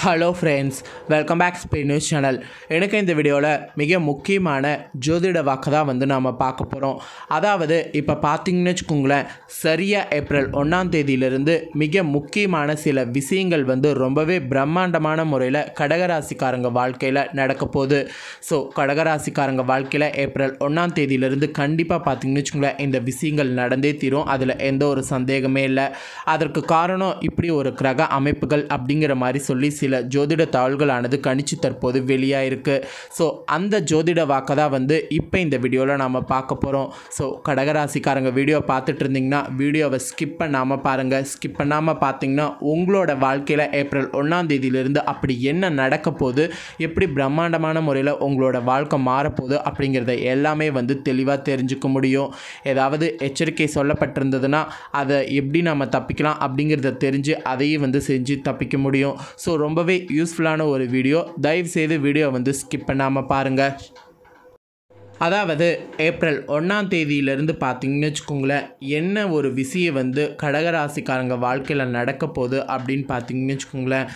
hello friends welcome back ஸ்பீ news channel எனக்கு இந்த வீடியோவில் மிக முக்கியமான ஜோதிட வாக்கு தான் வந்து நாம் பார்க்க போகிறோம் அதாவது இப்போ பார்த்தீங்கன்னு வச்சுக்கோங்களேன் சரியாக ஏப்ரல் ஒன்றாம் தேதியிலிருந்து மிக முக்கியமான சில விஷயங்கள் வந்து ரொம்பவே பிரம்மாண்டமான முறையில் கடகராசிக்காரங்க வாழ்க்கையில் நடக்க போகுது ஸோ கடகராசிக்காரங்க வாழ்க்கையில் ஏப்ரல் ஒன்றாம் தேதியிலிருந்து கண்டிப்பாக பார்த்தீங்கன்னு வச்சுக்கோங்களேன் இந்த விஷயங்கள் நடந்தே தீரும் அதில் எந்த ஒரு சந்தேகமே இல்லை அதற்கு காரணம் இப்படி ஒரு கிரக அமைப்புகள் அப்படிங்கிற மாதிரி சொல்லி சில ஜோதிட தாள்களானது கணிச்சு தற்போது வெளியாயிருக்கு ஸோ அந்த ஜோதிட வாக்கை தான் வந்து இப்போ இந்த வீடியோவில் நாம் பார்க்க போகிறோம் ஸோ கடகராசிக்காரங்க வீடியோ பார்த்துட்டு இருந்தீங்கன்னா வீடியோவை ஸ்கிப் பண்ணாமல் பாருங்கள் ஸ்கிப் பண்ணாமல் பார்த்தீங்கன்னா உங்களோட வாழ்க்கையில் ஏப்ரல் ஒன்றாம் தேதியிலிருந்து அப்படி என்ன நடக்க போது எப்படி பிரம்மாண்டமான முறையில் உங்களோட வாழ்க்கை மாறப்போகுது அப்படிங்கிறத எல்லாமே வந்து தெளிவாக தெரிஞ்சுக்க முடியும் ஏதாவது எச்சரிக்கை சொல்லப்பட்டிருந்ததுன்னா அதை எப்படி நம்ம தப்பிக்கலாம் அப்படிங்கிறத தெரிஞ்சு அதையும் வந்து செஞ்சு தப்பிக்க முடியும் ஸோ ரொம்பவே யூஸ்ஃபுல்லான ஒரு வீடியோ தயவுசெய்து வீடியோ வந்து ஸ்கிப் பண்ணாமல் பாருங்கள் அதாவது ஏப்ரல் ஒன்றாம் தேதியிலேருந்து பார்த்தீங்கன்னு வச்சுக்கோங்களேன் என்ன ஒரு விஷயம் வந்து கடகராசிக்காரங்க வாழ்க்கையில் நடக்க போகுது அப்படின்னு பார்த்தீங்கன்னு வச்சுக்கோங்களேன்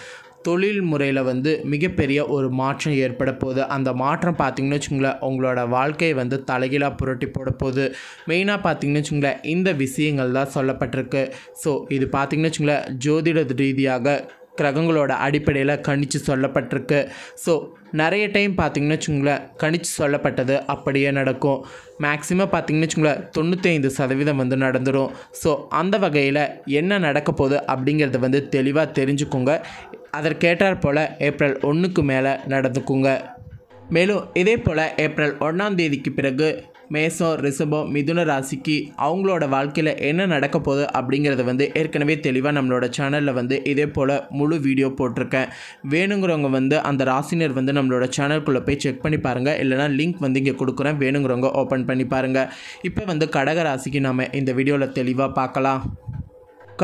தொழில் முறையில் வந்து மிகப்பெரிய ஒரு மாற்றம் ஏற்பட போகுது அந்த மாற்றம் பார்த்திங்கன்னு வச்சுங்களேன் உங்களோட வாழ்க்கையை வந்து தலைகீழாக புரட்டி போட போகுது மெயினாக பார்த்திங்கன்னு வச்சுங்களேன் இந்த விஷயங்கள் தான் சொல்லப்பட்டிருக்கு ஸோ இது பார்த்திங்கன்னு வச்சுங்களேன் ஜோதிட ரீதியாக கிரகங்களோட அடிப்படையில் கணிச்சு சொல்லப்பட்டிருக்கு ஸோ நிறைய டைம் பார்த்திங்கன்னு வச்சுங்களேன் கணிச்சு சொல்லப்பட்டது அப்படியே நடக்கும் மேக்ஸிமம் பார்த்திங்கன்னு வச்சுங்களேன் தொண்ணூத்தைந்து சதவீதம் வந்து நடந்துடும் ஸோ அந்த வகையில் என்ன நடக்க போகுது அப்படிங்கிறத வந்து தெளிவாக தெரிஞ்சுக்கோங்க அதற்கேற்றார் போல் ஏப்ரல் ஒன்றுக்கு மேலே நடந்துக்குங்க மேலும் இதே போல் ஏப்ரல் ஒன்றாம் தேதிக்கு பிறகு மேசம் ரிஷபம் மிதுன ராசிக்கு அவங்களோட வாழ்க்கையில் என்ன நடக்க போகுது அப்படிங்கிறது வந்து ஏற்கனவே தெளிவாக நம்மளோட சேனலில் வந்து இதே போல் முழு வீடியோ போட்டிருக்கேன் வேணுங்கிறவங்க வந்து அந்த ராசினர் வந்து நம்மளோட சேனல்குள்ளே போய் செக் பண்ணி பாருங்கள் இல்லைனா லிங்க் வந்து இங்கே கொடுக்குறேன் வேணுங்கிறவங்க ஓப்பன் பண்ணி பாருங்கள் இப்போ வந்து கடக ராசிக்கு நாம் இந்த வீடியோவில் தெளிவாக பார்க்கலாம்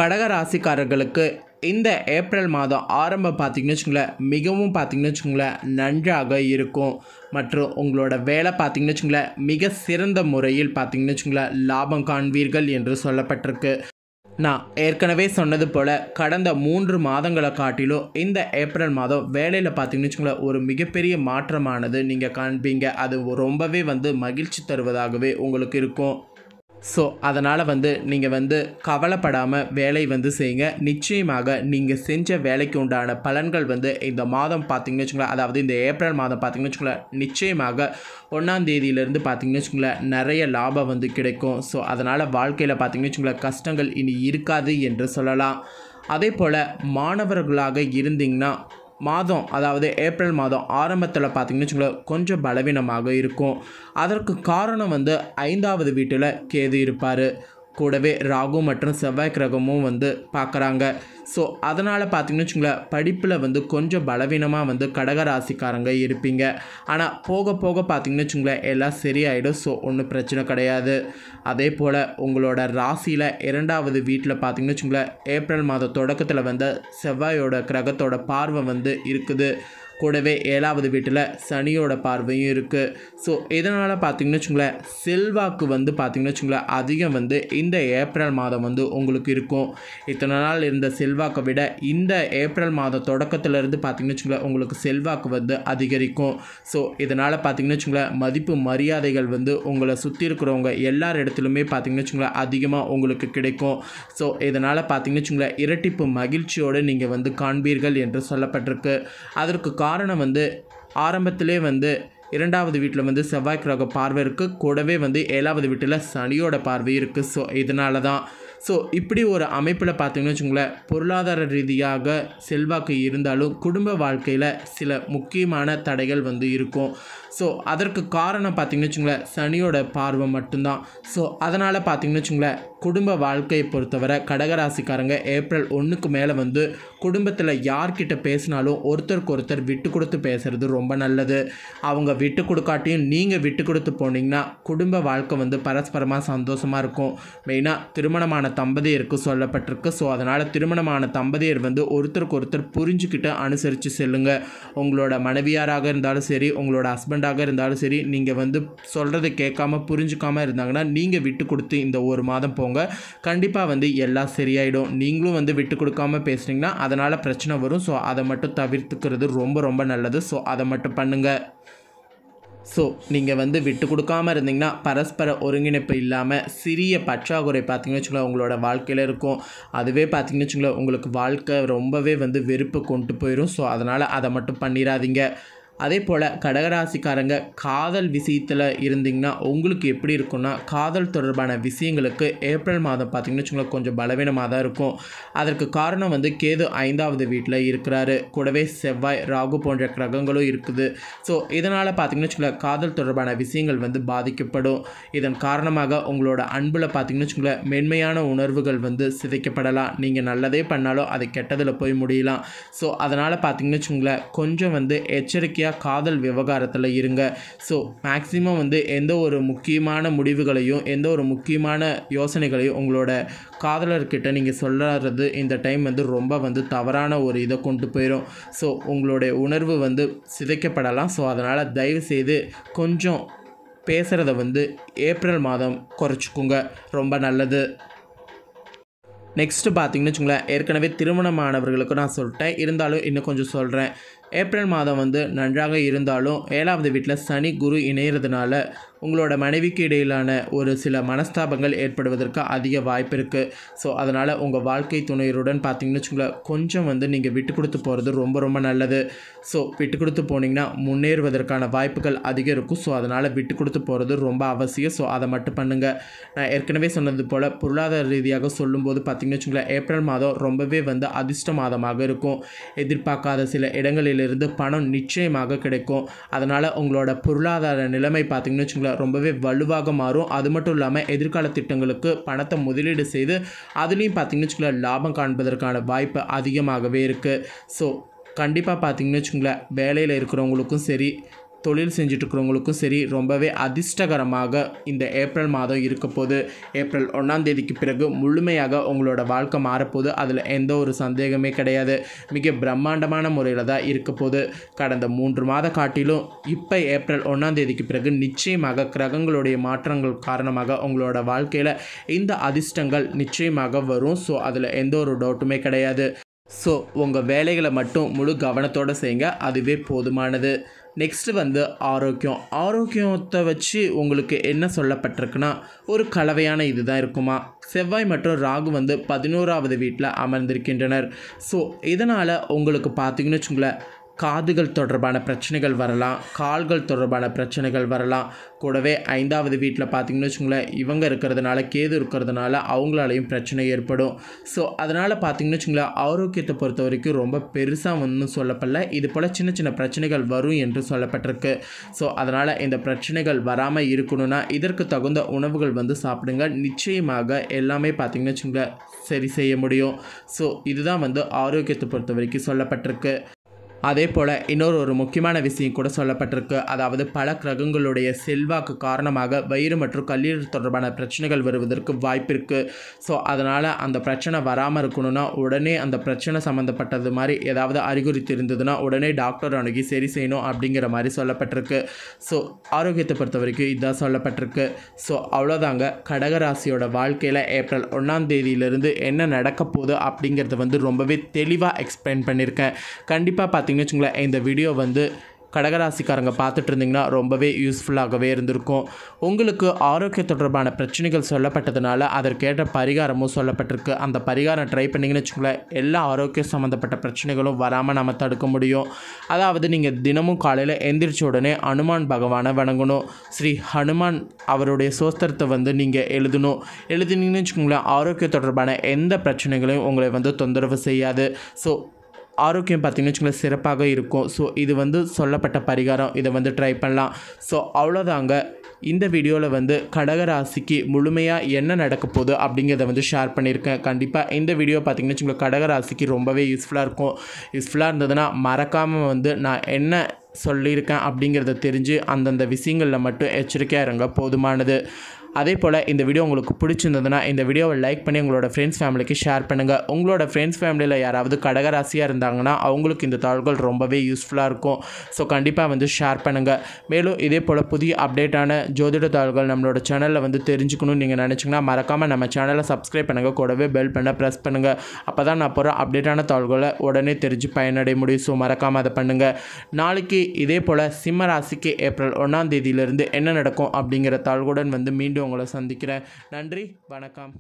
கடக ராசிக்காரர்களுக்கு இந்த ஏப்ரல் மாதம் ஆரம்பம் பார்த்திங்கன்னு வச்சுங்களேன் மிகவும் பார்த்திங்கன்னு வச்சுங்களேன் நன்றாக இருக்கும் மற்றும் உங்களோட வேலை பார்த்திங்கன்னு வச்சுங்களேன் மிக சிறந்த முறையில் பார்த்திங்கன்னு வச்சுங்களேன் லாபம் காண்பீர்கள் என்று சொல்லப்பட்டிருக்கு நான் ஏற்கனவே சொன்னது போல் கடந்த மூன்று மாதங்களை காட்டிலும் இந்த ஏப்ரல் மாதம் வேலையில் பார்த்தீங்கன்னு வச்சுக்கோங்களேன் ஒரு மிகப்பெரிய மாற்றமானது நீங்கள் காண்பீங்க அது ரொம்பவே வந்து மகிழ்ச்சி தருவதாகவே உங்களுக்கு இருக்கும் ஸோ அதனால் வந்து நீங்கள் வந்து கவலைப்படாமல் வேலை வந்து செய்யுங்க நிச்சயமாக நீங்கள் செஞ்ச வேலைக்கு உண்டான பலன்கள் வந்து இந்த மாதம் பார்த்திங்கன்னு வச்சுக்கோங்களேன் அதாவது இந்த ஏப்ரல் மாதம் பார்த்திங்கன்னு வச்சுக்கோங்களேன் நிச்சயமாக தேதியிலேருந்து பார்த்திங்கன்னு வச்சுக்கோங்களேன் நிறைய லாபம் வந்து கிடைக்கும் ஸோ அதனால் வாழ்க்கையில் பார்த்திங்கன்னு வச்சுக்கோங்களேன் கஷ்டங்கள் இனி இருக்காது என்று சொல்லலாம் அதே போல் மாணவர்களாக இருந்திங்கன்னா மாதம் அதாவது ஏப்ரல் மாதம் ஆரம்பத்தில் பார்த்திங்கன்னு வச்சுக்கோங்களேன் கொஞ்சம் பலவீனமாக இருக்கும் அதற்கு காரணம் வந்து ஐந்தாவது வீட்டில் கேது இருப்பார் கூடவே ராகு மற்றும் செவ்வாய் கிரகமும் வந்து பார்க்குறாங்க ஸோ அதனால் பார்த்திங்கன்னு வச்சுங்களேன் படிப்பில் வந்து கொஞ்சம் பலவீனமாக வந்து கடக ராசிக்காரங்க இருப்பீங்க ஆனால் போக போக பார்த்திங்கன்னு வச்சுங்களேன் எல்லாம் சரியாயிடும் ஸோ ஒன்றும் பிரச்சனை கிடையாது அதே போல் உங்களோட ராசியில் இரண்டாவது வீட்டில் பார்த்திங்கன்னு வச்சுங்களேன் ஏப்ரல் மாத தொடக்கத்தில் வந்து செவ்வாயோட கிரகத்தோட பார்வை வந்து இருக்குது கூடவே ஏழாவது வீட்டில் சனியோட பார்வையும் இருக்குது ஸோ இதனால் பார்த்திங்கன்னு வச்சுங்களேன் செல்வாக்கு வந்து பார்த்திங்கன்னு வச்சுங்களேன் அதிகம் வந்து இந்த ஏப்ரல் மாதம் வந்து உங்களுக்கு இருக்கும் இத்தனை நாள் இருந்த செல்வாக்கை விட இந்த ஏப்ரல் மாதம் தொடக்கத்துலேருந்து பார்த்திங்கன்னு வச்சுங்களேன் உங்களுக்கு செல்வாக்கு வந்து அதிகரிக்கும் ஸோ இதனால் பார்த்திங்கன்னு வச்சுங்களேன் மதிப்பு மரியாதைகள் வந்து உங்களை சுற்றி இருக்கிறவங்க எல்லார் இடத்துலையுமே பார்த்திங்கன்னு வச்சுங்களேன் அதிகமாக உங்களுக்கு கிடைக்கும் ஸோ இதனால் பார்த்திங்கன்னு வச்சுங்களேன் இரட்டிப்பு மகிழ்ச்சியோடு நீங்கள் வந்து காண்பீர்கள் என்று சொல்லப்பட்டிருக்கு அதற்கு கா காரணம் வந்து ஆரம்பத்திலே வந்து இரண்டாவது வீட்டில் வந்து செவ்வாய் கிரக பார்வை இருக்குது கூடவே வந்து ஏழாவது வீட்டில் சனியோட பார்வை இருக்குது ஸோ இதனால தான் ஸோ இப்படி ஒரு அமைப்பில் பார்த்தீங்கன்னு வச்சுங்களேன் பொருளாதார ரீதியாக செல்வாக்கு இருந்தாலும் குடும்ப வாழ்க்கையில் சில முக்கியமான தடைகள் வந்து இருக்கும் ஸோ அதற்கு காரணம் பார்த்திங்கன்னு வச்சுங்களேன் சனியோட பார்வை மட்டும்தான் ஸோ அதனால் பார்த்திங்கன்னு வச்சுங்களேன் குடும்ப வாழ்க்கையை பொறுத்தவரை கடகராசிக்காரங்க ஏப்ரல் ஒன்றுக்கு மேலே வந்து குடும்பத்தில் யார்கிட்ட பேசினாலும் ஒருத்தருக்கு ஒருத்தர் விட்டு கொடுத்து பேசுகிறது ரொம்ப நல்லது அவங்க விட்டு கொடுக்காட்டியும் நீங்கள் விட்டு கொடுத்து போனீங்கன்னா குடும்ப வாழ்க்கை வந்து பரஸ்பரமாக சந்தோஷமாக இருக்கும் மெயினாக திருமணமான தம்பதியருக்கு சொல்லப்பட்டிருக்கு ஸோ அதனால் திருமணமான தம்பதியர் வந்து ஒருத்தருக்கு ஒருத்தர் புரிஞ்சுக்கிட்டு அனுசரித்து செல்லுங்கள் உங்களோட மனைவியாராக இருந்தாலும் சரி உங்களோட ஹஸ்பண்ட் ஹஸ்பண்டாக இருந்தாலும் சரி நீங்கள் வந்து சொல்கிறத கேட்காம புரிஞ்சுக்காமல் இருந்தாங்கன்னா நீங்கள் விட்டு கொடுத்து இந்த ஒரு மாதம் போங்க கண்டிப்பாக வந்து எல்லாம் சரியாயிடும் நீங்களும் வந்து விட்டு கொடுக்காம பேசுனீங்கன்னா அதனால் பிரச்சனை வரும் ஸோ அதை மட்டும் தவிர்த்துக்கிறது ரொம்ப ரொம்ப நல்லது ஸோ அதை மட்டும் பண்ணுங்கள் ஸோ நீங்கள் வந்து விட்டு கொடுக்காமல் இருந்தீங்கன்னா பரஸ்பர ஒருங்கிணைப்பு இல்லாமல் சிறிய பற்றாக்குறை பார்த்திங்கன்னு வச்சுக்கோங்களேன் உங்களோட வாழ்க்கையில் இருக்கும் அதுவே பார்த்திங்கன்னு வச்சுக்கோங்களேன் உங்களுக்கு வாழ்க்கை ரொம்பவே வந்து வெறுப்பு கொண்டு போயிடும் ஸோ அதனால் அதை மட்டும் பண்ணிடாதீங்க அதே போல் கடகராசிக்காரங்க காதல் விஷயத்தில் இருந்தீங்கன்னா உங்களுக்கு எப்படி இருக்குன்னா காதல் தொடர்பான விஷயங்களுக்கு ஏப்ரல் மாதம் பார்த்திங்கன்னு வச்சுக்கோங்களேன் கொஞ்சம் பலவீனமாக தான் இருக்கும் அதற்கு காரணம் வந்து கேது ஐந்தாவது வீட்டில் இருக்கிறாரு கூடவே செவ்வாய் ராகு போன்ற கிரகங்களும் இருக்குது ஸோ இதனால் பார்த்திங்கன்னு வச்சுக்கோங்களேன் காதல் தொடர்பான விஷயங்கள் வந்து பாதிக்கப்படும் இதன் காரணமாக உங்களோட அன்பில் பார்த்திங்கன்னு வச்சுக்கோங்களேன் மென்மையான உணர்வுகள் வந்து சிதைக்கப்படலாம் நீங்கள் நல்லதே பண்ணாலும் அது கெட்டதில் போய் முடியலாம் ஸோ அதனால் பார்த்திங்கன்னு வச்சுக்கோங்களேன் கொஞ்சம் வந்து எச்சரிக்கையாக முழுமையாக காதல் விவகாரத்தில் இருங்க ஸோ மேக்ஸிமம் வந்து எந்த ஒரு முக்கியமான முடிவுகளையும் எந்த ஒரு முக்கியமான யோசனைகளையும் உங்களோட காதலர்கிட்ட நீங்கள் சொல்லறது இந்த டைம் வந்து ரொம்ப வந்து தவறான ஒரு இதை கொண்டு போயிடும் ஸோ உங்களுடைய உணர்வு வந்து சிதைக்கப்படலாம் ஸோ அதனால் தயவுசெய்து கொஞ்சம் பேசுகிறத வந்து ஏப்ரல் மாதம் குறைச்சிக்குங்க ரொம்ப நல்லது நெக்ஸ்ட்டு பார்த்தீங்கன்னு வச்சுங்களேன் ஏற்கனவே திருமணமானவர்களுக்கு நான் சொல்லிட்டேன் இருந்தாலும் இன்னும் கொஞ்சம் சொல்கிறேன் ஏப்ரல் மாதம் வந்து நன்றாக இருந்தாலும் ஏழாவது வீட்டில் சனி குரு இணையிறதுனால உங்களோட மனைவிக்கு இடையிலான ஒரு சில மனஸ்தாபங்கள் ஏற்படுவதற்கு அதிக வாய்ப்பு இருக்குது ஸோ அதனால் உங்கள் வாழ்க்கை துணையருடன் பார்த்தீங்கன்னு வச்சுக்கோங்களேன் கொஞ்சம் வந்து நீங்கள் விட்டு கொடுத்து போகிறது ரொம்ப ரொம்ப நல்லது ஸோ விட்டு கொடுத்து போனீங்கன்னா முன்னேறுவதற்கான வாய்ப்புகள் அதிகம் இருக்கும் ஸோ அதனால் விட்டு கொடுத்து போகிறது ரொம்ப அவசியம் ஸோ அதை மட்டும் பண்ணுங்கள் நான் ஏற்கனவே சொன்னது போல் பொருளாதார ரீதியாக சொல்லும்போது பார்த்திங்கன்னு வச்சுக்கோங்களேன் ஏப்ரல் மாதம் ரொம்பவே வந்து அதிர்ஷ்ட மாதமாக இருக்கும் எதிர்பார்க்காத சில இடங்களில் வங்கியிலிருந்து பணம் நிச்சயமாக கிடைக்கும் அதனால் உங்களோட பொருளாதார நிலைமை பார்த்திங்கன்னு வச்சுங்களேன் ரொம்பவே வலுவாக மாறும் அது மட்டும் இல்லாமல் எதிர்கால திட்டங்களுக்கு பணத்தை முதலீடு செய்து அதுலேயும் பார்த்திங்கன்னு வச்சுக்கோங்களேன் லாபம் காண்பதற்கான வாய்ப்பு அதிகமாகவே இருக்குது ஸோ கண்டிப்பாக பார்த்திங்கன்னு வச்சுங்களேன் வேலையில் இருக்கிறவங்களுக்கும் சரி தொழில் செஞ்சிட்ருக்கிறவங்களுக்கும் சரி ரொம்பவே அதிர்ஷ்டகரமாக இந்த ஏப்ரல் மாதம் இருக்க போது ஏப்ரல் ஒன்றாம் தேதிக்கு பிறகு முழுமையாக உங்களோட வாழ்க்கை மாறப்போது அதில் எந்த ஒரு சந்தேகமே கிடையாது மிக பிரம்மாண்டமான முறையில் தான் இருக்க போது கடந்த மூன்று மாத காட்டிலும் இப்போ ஏப்ரல் ஒன்றாம் தேதிக்கு பிறகு நிச்சயமாக கிரகங்களுடைய மாற்றங்கள் காரணமாக உங்களோட வாழ்க்கையில் இந்த அதிர்ஷ்டங்கள் நிச்சயமாக வரும் ஸோ அதில் எந்த ஒரு டவுட்டுமே கிடையாது ஸோ உங்கள் வேலைகளை மட்டும் முழு கவனத்தோடு செய்யுங்க அதுவே போதுமானது நெக்ஸ்ட்டு வந்து ஆரோக்கியம் ஆரோக்கியத்தை வச்சு உங்களுக்கு என்ன சொல்லப்பட்டிருக்குன்னா ஒரு கலவையான இது தான் இருக்குமா செவ்வாய் மற்றும் ராகு வந்து பதினோராவது வீட்டில் அமர்ந்திருக்கின்றனர் ஸோ இதனால் உங்களுக்கு பார்த்திங்கன்னு வச்சுங்களேன் காதுகள் தொடர்பான பிரச்சனைகள் வரலாம் கால்கள் தொடர்பான பிரச்சனைகள் வரலாம் கூடவே ஐந்தாவது வீட்டில் பார்த்திங்கன்னு வச்சுங்களேன் இவங்க இருக்கிறதுனால கேது இருக்கிறதுனால அவங்களாலையும் பிரச்சனை ஏற்படும் ஸோ அதனால் பார்த்திங்கன்னு வச்சுங்களேன் ஆரோக்கியத்தை பொறுத்த வரைக்கும் ரொம்ப பெருசாக ஒன்றும் சொல்லப்படல இது போல் சின்ன சின்ன பிரச்சனைகள் வரும் என்று சொல்லப்பட்டிருக்கு ஸோ அதனால் இந்த பிரச்சனைகள் வராமல் இருக்கணும்னா இதற்கு தகுந்த உணவுகள் வந்து சாப்பிடுங்க நிச்சயமாக எல்லாமே பார்த்திங்கன்னு வச்சுங்களேன் சரி செய்ய முடியும் ஸோ இதுதான் வந்து ஆரோக்கியத்தை பொறுத்த வரைக்கும் சொல்லப்பட்டிருக்கு அதே போல் இன்னொரு ஒரு முக்கியமான விஷயம் கூட சொல்லப்பட்டிருக்கு அதாவது பல கிரகங்களுடைய செல்வாக்கு காரணமாக வயிறு மற்றும் கல்லீரல் தொடர்பான பிரச்சனைகள் வருவதற்கு வாய்ப்பு இருக்குது ஸோ அதனால் அந்த பிரச்சனை வராமல் இருக்கணும்னா உடனே அந்த பிரச்சனை சம்மந்தப்பட்டது மாதிரி ஏதாவது அறிகுறி தெரிந்ததுன்னா உடனே டாக்டர் அணுகி சரி செய்யணும் அப்படிங்கிற மாதிரி சொல்லப்பட்டிருக்கு ஸோ ஆரோக்கியத்தை பொறுத்த வரைக்கும் இதுதான் சொல்லப்பட்டிருக்கு ஸோ அவ்வளோதாங்க கடகராசியோட வாழ்க்கையில் ஏப்ரல் ஒன்றாம் தேதியிலிருந்து என்ன நடக்க போகுது அப்படிங்கிறத வந்து ரொம்பவே தெளிவாக எக்ஸ்பிளைன் பண்ணியிருக்கேன் கண்டிப்பாக பார்த்து பார்த்திங்கன்னு வச்சுங்களேன் இந்த வீடியோ வந்து கடகராசிக்காரங்க பார்த்துட்டு இருந்திங்கன்னா ரொம்பவே யூஸ்ஃபுல்லாகவே இருந்திருக்கும் உங்களுக்கு ஆரோக்கிய தொடர்பான பிரச்சனைகள் சொல்லப்பட்டதுனால அதற்கேற்ற பரிகாரமும் சொல்லப்பட்டிருக்கு அந்த பரிகாரம் ட்ரை பண்ணிங்கன்னு வச்சுக்கோங்களேன் எல்லா ஆரோக்கிய சம்மந்தப்பட்ட பிரச்சனைகளும் வராமல் நம்ம தடுக்க முடியும் அதாவது நீங்கள் தினமும் காலையில் எந்திரிச்ச உடனே அனுமான் பகவானை வணங்கணும் ஸ்ரீ ஹனுமான் அவருடைய சோஸ்திரத்தை வந்து நீங்கள் எழுதணும் எழுதினீங்கன்னு வச்சுக்கோங்களேன் ஆரோக்கிய தொடர்பான எந்த பிரச்சனைகளையும் உங்களை வந்து தொந்தரவு செய்யாது ஸோ ஆரோக்கியம் பார்த்திங்கன்னு வச்சுக்கோங்களேன் சிறப்பாக இருக்கும் ஸோ இது வந்து சொல்லப்பட்ட பரிகாரம் இதை வந்து ட்ரை பண்ணலாம் ஸோ அவ்வளோதாங்க இந்த வீடியோவில் வந்து கடகராசிக்கு முழுமையாக என்ன நடக்க போகுது அப்படிங்கிறத வந்து ஷேர் பண்ணியிருக்கேன் கண்டிப்பாக இந்த வீடியோ பார்த்திங்கன்னு வச்சுக்கோங்க கடகராசிக்கு ரொம்பவே யூஸ்ஃபுல்லாக இருக்கும் யூஸ்ஃபுல்லாக இருந்ததுன்னா மறக்காமல் வந்து நான் என்ன சொல்லியிருக்கேன் அப்படிங்கிறத தெரிஞ்சு அந்தந்த விஷயங்களில் மட்டும் எச்சரிக்கையாக இருங்க போதுமானது அதே போல் இந்த வீடியோ உங்களுக்கு பிடிச்சிருந்ததுன்னா இந்த வீடியோவை லைக் பண்ணி உங்களோட ஃப்ரெண்ட்ஸ் ஃபேமிலிக்கு ஷேர் பண்ணுங்கள் உங்களோட ஃப்ரெண்ட்ஸ் ஃபேமிலியில் யாராவது கடகராசியாக இருந்தாங்கன்னா அவங்களுக்கு இந்த தகவல்கள் ரொம்பவே யூஸ்ஃபுல்லாக இருக்கும் ஸோ கண்டிப்பாக வந்து ஷேர் பண்ணுங்கள் மேலும் இதே போல் புதிய அப்டேட்டான ஜோதிட தகவல்கள் நம்மளோட சேனலில் வந்து தெரிஞ்சுக்கணும்னு நீங்கள் நினச்சிங்கன்னா மறக்காமல் நம்ம சேனலை சப்ஸ்கிரைப் பண்ணுங்கள் கூடவே பெல் பண்ண ப்ரெஸ் பண்ணுங்கள் அப்போ தான் நான் போகிற அப்டேட்டான தகவல்களை உடனே தெரிஞ்சு பயனடைய முடியும் ஸோ மறக்காமல் அதை பண்ணுங்கள் நாளைக்கு இதே போல் சிம்ம ராசிக்கு ஏப்ரல் ஒன்றாம் தேதியிலிருந்து என்ன நடக்கும் அப்படிங்கிற தகவலுடன் வந்து மீண்டும் உங்களை சந்திக்கிறேன் நன்றி வணக்கம்